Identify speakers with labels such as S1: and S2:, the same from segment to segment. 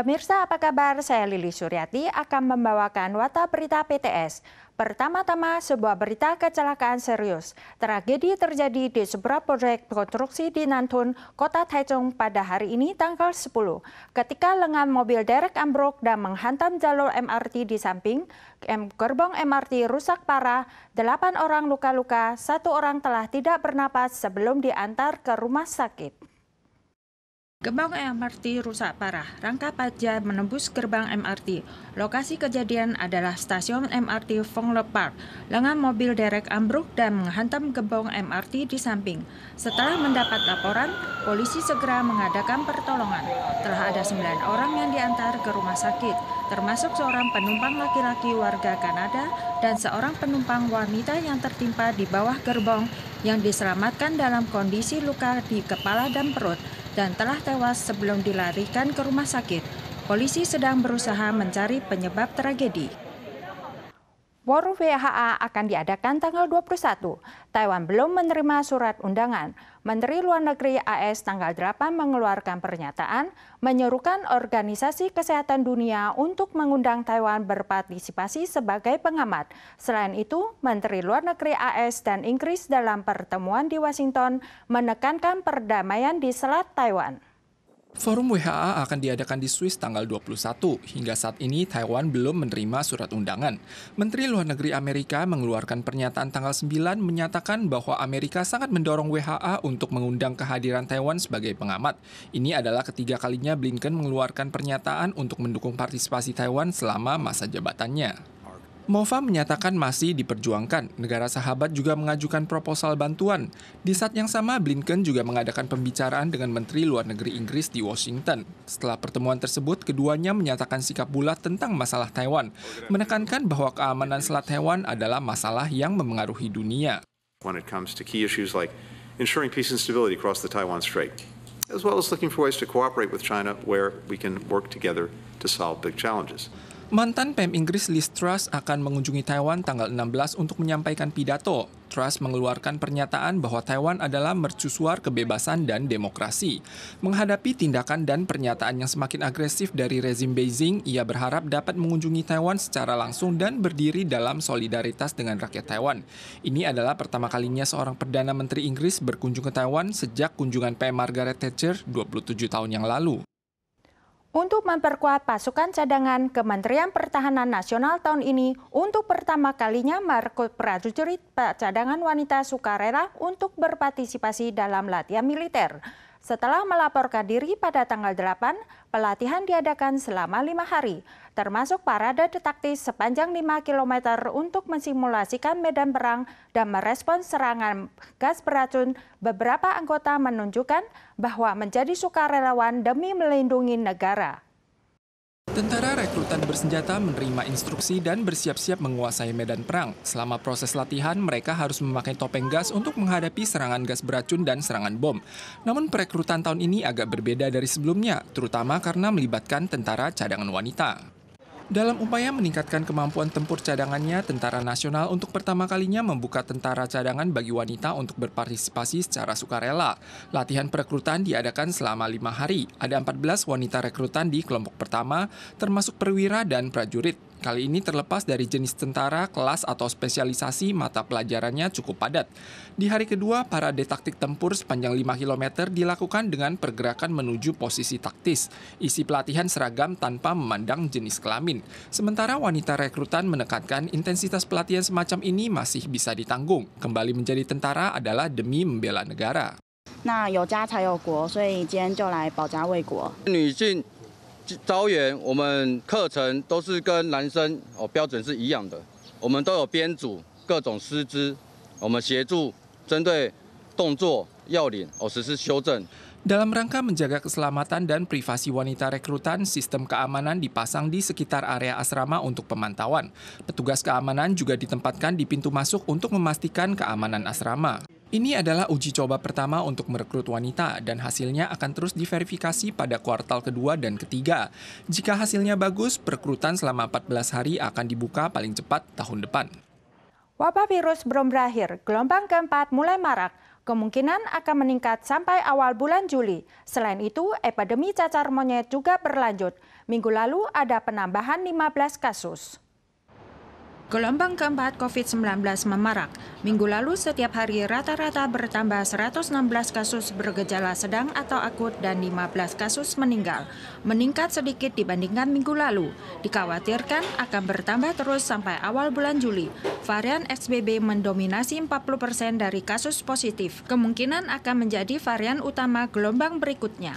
S1: Pemirsa apa kabar? Saya Lili Suryati akan membawakan Wata Berita PTS. Pertama-tama sebuah berita kecelakaan serius. Tragedi terjadi di sebuah proyek konstruksi di Nantun, kota Taichung pada hari ini tanggal 10. Ketika lengan mobil derek ambruk dan menghantam jalur MRT di samping, gerbong MRT rusak parah, 8 orang luka-luka, satu orang telah tidak bernapas sebelum diantar ke rumah sakit. Gerbang MRT rusak parah, rangka pajak menembus gerbang MRT. Lokasi kejadian adalah stasiun MRT Le Park. Lengan mobil derek ambruk dan menghantam gerbong MRT di samping. Setelah mendapat laporan, polisi segera mengadakan pertolongan. Telah ada sembilan orang yang diantar ke rumah sakit, termasuk seorang penumpang laki-laki warga Kanada dan seorang penumpang wanita yang tertimpa di bawah gerbong yang diselamatkan dalam kondisi luka di kepala dan perut dan telah tewas sebelum dilarikan ke rumah sakit. Polisi sedang berusaha mencari penyebab tragedi. Forum VHA akan diadakan tanggal 21. Taiwan belum menerima surat undangan. Menteri Luar Negeri AS tanggal 8 mengeluarkan pernyataan menyerukan Organisasi Kesehatan Dunia untuk mengundang Taiwan berpartisipasi sebagai pengamat. Selain itu, Menteri Luar Negeri AS dan Inggris dalam pertemuan di Washington menekankan perdamaian di Selat Taiwan.
S2: Forum WHA akan diadakan di Swiss tanggal 21. Hingga saat ini, Taiwan belum menerima surat undangan. Menteri Luar Negeri Amerika mengeluarkan pernyataan tanggal 9 menyatakan bahwa Amerika sangat mendorong WHA untuk mengundang kehadiran Taiwan sebagai pengamat. Ini adalah ketiga kalinya Blinken mengeluarkan pernyataan untuk mendukung partisipasi Taiwan selama masa jabatannya. Mofa menyatakan masih diperjuangkan. Negara sahabat juga mengajukan proposal bantuan. Di saat yang sama, Blinken juga mengadakan pembicaraan dengan Menteri Luar Negeri Inggris di Washington. Setelah pertemuan tersebut, keduanya menyatakan sikap bulat tentang masalah Taiwan, menekankan bahwa keamanan Selat Taiwan adalah masalah yang memengaruhi dunia. When it comes to key issues like ensuring peace and stability across the Taiwan Strait, as well as looking for ways to cooperate with China where we can work together to solve big challenges. Mantan PM Inggris Liz Truss akan mengunjungi Taiwan tanggal 16 untuk menyampaikan pidato. Truss mengeluarkan pernyataan bahwa Taiwan adalah mercusuar kebebasan dan demokrasi. Menghadapi tindakan dan pernyataan yang semakin agresif dari rezim Beijing, ia berharap dapat mengunjungi Taiwan secara langsung dan berdiri dalam solidaritas dengan rakyat Taiwan. Ini adalah pertama kalinya seorang Perdana Menteri Inggris berkunjung ke Taiwan sejak kunjungan PM Margaret Thatcher 27 tahun yang lalu.
S1: Untuk memperkuat pasukan cadangan, Kementerian Pertahanan Nasional tahun ini untuk pertama kalinya merekrut prajurit cadangan wanita sukarela untuk berpartisipasi dalam latihan militer. Setelah melaporkan diri pada tanggal 8, pelatihan diadakan selama lima hari, termasuk parade taktis sepanjang 5 km untuk mensimulasikan medan perang dan merespons serangan gas beracun. Beberapa anggota menunjukkan bahwa menjadi sukarelawan demi melindungi negara.
S2: Tentara rekrutan bersenjata menerima instruksi dan bersiap-siap menguasai medan perang. Selama proses latihan, mereka harus memakai topeng gas untuk menghadapi serangan gas beracun dan serangan bom. Namun perekrutan tahun ini agak berbeda dari sebelumnya, terutama karena melibatkan tentara cadangan wanita. Dalam upaya meningkatkan kemampuan tempur cadangannya, Tentara Nasional untuk pertama kalinya membuka tentara cadangan bagi wanita untuk berpartisipasi secara sukarela. Latihan perekrutan diadakan selama lima hari. Ada 14 wanita rekrutan di kelompok pertama, termasuk perwira dan prajurit. Kali ini terlepas dari jenis tentara, kelas atau spesialisasi, mata pelajarannya cukup padat. Di hari kedua, parade taktik tempur sepanjang 5 km dilakukan dengan pergerakan menuju posisi taktis. Isi pelatihan seragam tanpa memandang jenis kelamin. Sementara wanita rekrutan menekankan intensitas pelatihan semacam ini masih bisa ditanggung. Kembali menjadi tentara adalah demi membela negara.
S1: 那有家才有国，所以今天就来保家卫国。
S2: 女性 nah, 招员我们课程都是跟男生哦标准是一样的，我们都有编组各种师资，我们协助针对动作要领哦实施修正。Dalam rangka menjaga keselamatan dan privasi wanita rekrutan, sistem keamanan dipasang di sekitar area asrama untuk pemantauan. Petugas keamanan juga ditempatkan di pintu masuk untuk memastikan keamanan asrama. Ini adalah uji coba pertama untuk merekrut wanita dan hasilnya akan terus diverifikasi pada kuartal kedua dan ketiga. Jika hasilnya bagus, perekrutan selama 14 hari akan dibuka paling cepat tahun depan.
S1: Wabah virus belum berakhir, gelombang keempat mulai marak. Kemungkinan akan meningkat sampai awal bulan Juli. Selain itu, epidemi cacar monyet juga berlanjut. Minggu lalu ada penambahan 15 kasus. Gelombang keempat COVID-19 memarak. Minggu lalu setiap hari rata-rata bertambah 116 kasus bergejala sedang atau akut dan 15 kasus meninggal. Meningkat sedikit dibandingkan minggu lalu. Dikhawatirkan akan bertambah terus sampai awal bulan Juli. Varian XBB mendominasi 40 persen dari kasus positif. Kemungkinan akan menjadi varian utama gelombang berikutnya.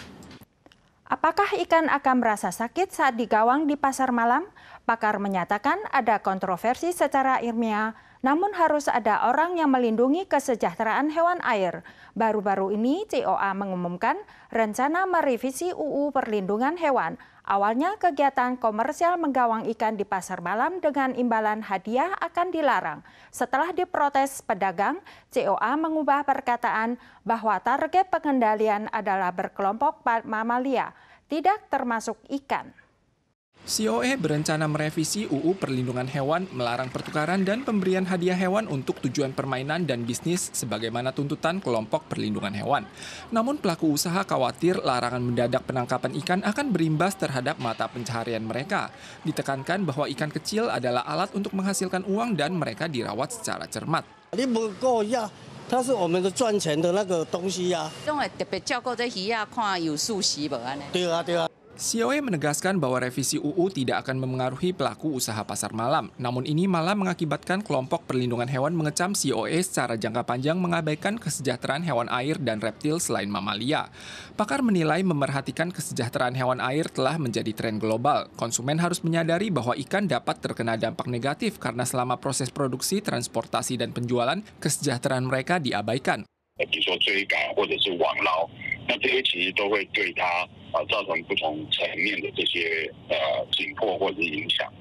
S1: Apakah ikan akan merasa sakit saat digawang di pasar malam? Pakar menyatakan ada kontroversi secara ilmiah, namun harus ada orang yang melindungi kesejahteraan hewan air. Baru-baru ini COA mengumumkan rencana merevisi UU Perlindungan Hewan. Awalnya kegiatan komersial menggawang ikan di pasar malam dengan imbalan hadiah akan dilarang. Setelah diprotes pedagang, COA mengubah perkataan bahwa target pengendalian adalah berkelompok mamalia, tidak termasuk ikan.
S2: COE berencana merevisi UU Perlindungan Hewan, melarang pertukaran dan pemberian hadiah hewan untuk tujuan permainan dan bisnis sebagaimana tuntutan kelompok perlindungan hewan. Namun pelaku usaha khawatir larangan mendadak penangkapan ikan akan berimbas terhadap mata pencaharian mereka. Ditekankan bahwa ikan kecil adalah alat untuk menghasilkan uang dan mereka dirawat secara cermat. COE menegaskan bahwa revisi UU tidak akan memengaruhi pelaku usaha pasar malam, namun ini malah mengakibatkan kelompok perlindungan hewan mengecam COE secara jangka panjang mengabaikan kesejahteraan hewan air dan reptil selain mamalia. Pakar menilai memerhatikan kesejahteraan hewan air telah menjadi tren global. Konsumen harus menyadari bahwa ikan dapat terkena dampak negatif karena selama proses produksi, transportasi, dan penjualan, kesejahteraan mereka diabaikan. 那这些其实都会对他啊造成不同层面的这些呃紧迫或者是影响。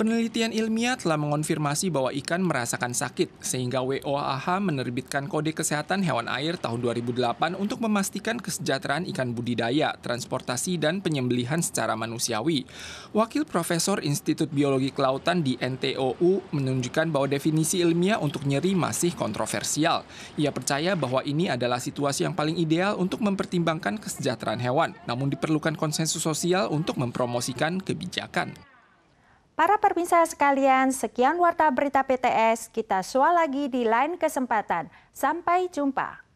S2: Penelitian ilmiah telah mengonfirmasi bahwa ikan merasakan sakit, sehingga WOAH menerbitkan Kode Kesehatan Hewan Air tahun 2008 untuk memastikan kesejahteraan ikan budidaya, transportasi, dan penyembelihan secara manusiawi. Wakil Profesor Institut Biologi Kelautan di NTOU menunjukkan bahwa definisi ilmiah untuk nyeri masih kontroversial. Ia percaya bahwa ini adalah situasi yang paling ideal untuk mempertimbangkan kesejahteraan hewan, namun diperlukan konsensus sosial untuk mempromosikan kebijakan.
S1: Para pemirsa sekalian, sekian warta berita PTS. Kita sua lagi di lain kesempatan. Sampai jumpa.